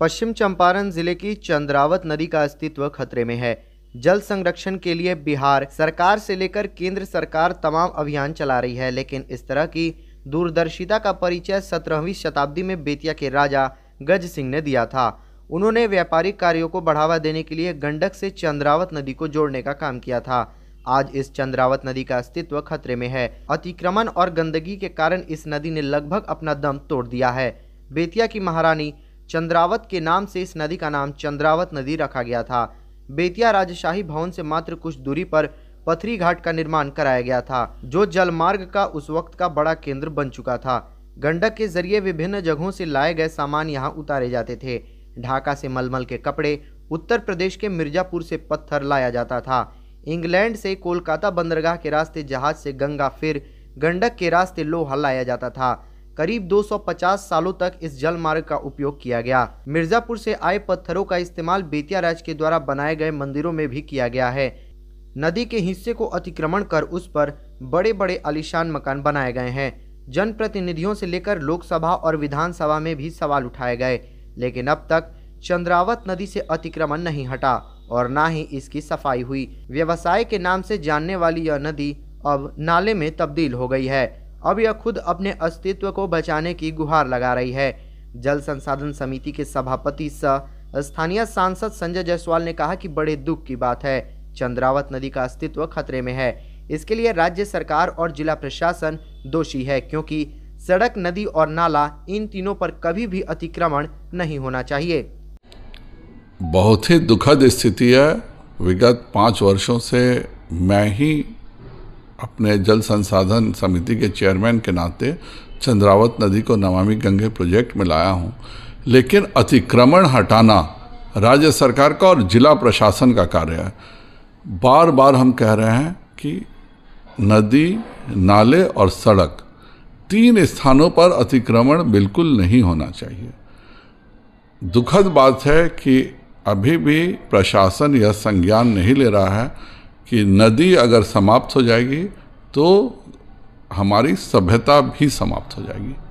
पश्चिम चंपारण जिले की चंद्रावत नदी का अस्तित्व खतरे में है जल संरक्षण के लिए बिहार सरकार से लेकर केंद्र सरकार तमाम अभियान चला रही है लेकिन इस तरह की दूरदर्शिता का परिचय सत्रहवीं शताब्दी में बेतिया के राजा गज सिंह ने दिया था उन्होंने व्यापारिक कार्यों को बढ़ावा देने के लिए गंडक से चंद्रावत नदी को जोड़ने का काम किया था आज इस चंद्रावत नदी का अस्तित्व खतरे में है अतिक्रमण और गंदगी के कारण इस नदी ने लगभग अपना दम तोड़ दिया है बेतिया की महारानी चंद्रावत के नाम से इस नदी का नाम चंद्रावत नदी रखा गया था बेतिया राजशाही भवन से मात्र कुछ दूरी पर पथरी घाट का निर्माण कराया गया था जो जलमार्ग का उस वक्त का बड़ा केंद्र बन चुका था गंडक के जरिए विभिन्न जगहों से लाए गए सामान यहाँ उतारे जाते थे ढाका से मलमल के कपड़े उत्तर प्रदेश के मिर्जापुर से पत्थर लाया जाता था इंग्लैंड से कोलकाता बंदरगाह के रास्ते जहाज से गंगा फिर गंडक के रास्ते लोहा लाया जाता था करीब 250 सालों तक इस जल मार्ग का उपयोग किया गया मिर्जापुर से आए पत्थरों का इस्तेमाल बेतिया राज के द्वारा बनाए गए मंदिरों में भी किया गया है नदी के हिस्से को अतिक्रमण कर उस पर बड़े बड़े आलिशान मकान बनाए गए हैं जनप्रतिनिधियों से लेकर लोकसभा और विधानसभा में भी सवाल उठाए गए लेकिन अब तक चंद्रावत नदी से अतिक्रमण नहीं हटा और न ही इसकी सफाई हुई व्यवसाय के नाम से जानने वाली यह नदी अब नाले में तब्दील हो गई है अब यह खुद अपने अस्तित्व को बचाने की गुहार लगा रही है जल संसाधन समिति के सभापति स स्थानीय सांसद संजय जायसवाल ने कहा कि बड़े दुख की बात है चंद्रावत नदी का अस्तित्व खतरे में है इसके लिए राज्य सरकार और जिला प्रशासन दोषी है क्योंकि सड़क नदी और नाला इन तीनों पर कभी भी अतिक्रमण नहीं होना चाहिए बहुत ही दुखद स्थिति है विगत पाँच वर्षों से मैं ही अपने जल संसाधन समिति के चेयरमैन के नाते चंद्रावत नदी को नमामि गंगे प्रोजेक्ट में लाया हूँ लेकिन अतिक्रमण हटाना राज्य सरकार का और जिला प्रशासन का कार्य है बार बार हम कह रहे हैं कि नदी नाले और सड़क तीन स्थानों पर अतिक्रमण बिल्कुल नहीं होना चाहिए दुखद बात है कि अभी भी प्रशासन यह संज्ञान नहीं ले रहा है कि नदी अगर समाप्त हो जाएगी तो हमारी सभ्यता भी समाप्त हो जाएगी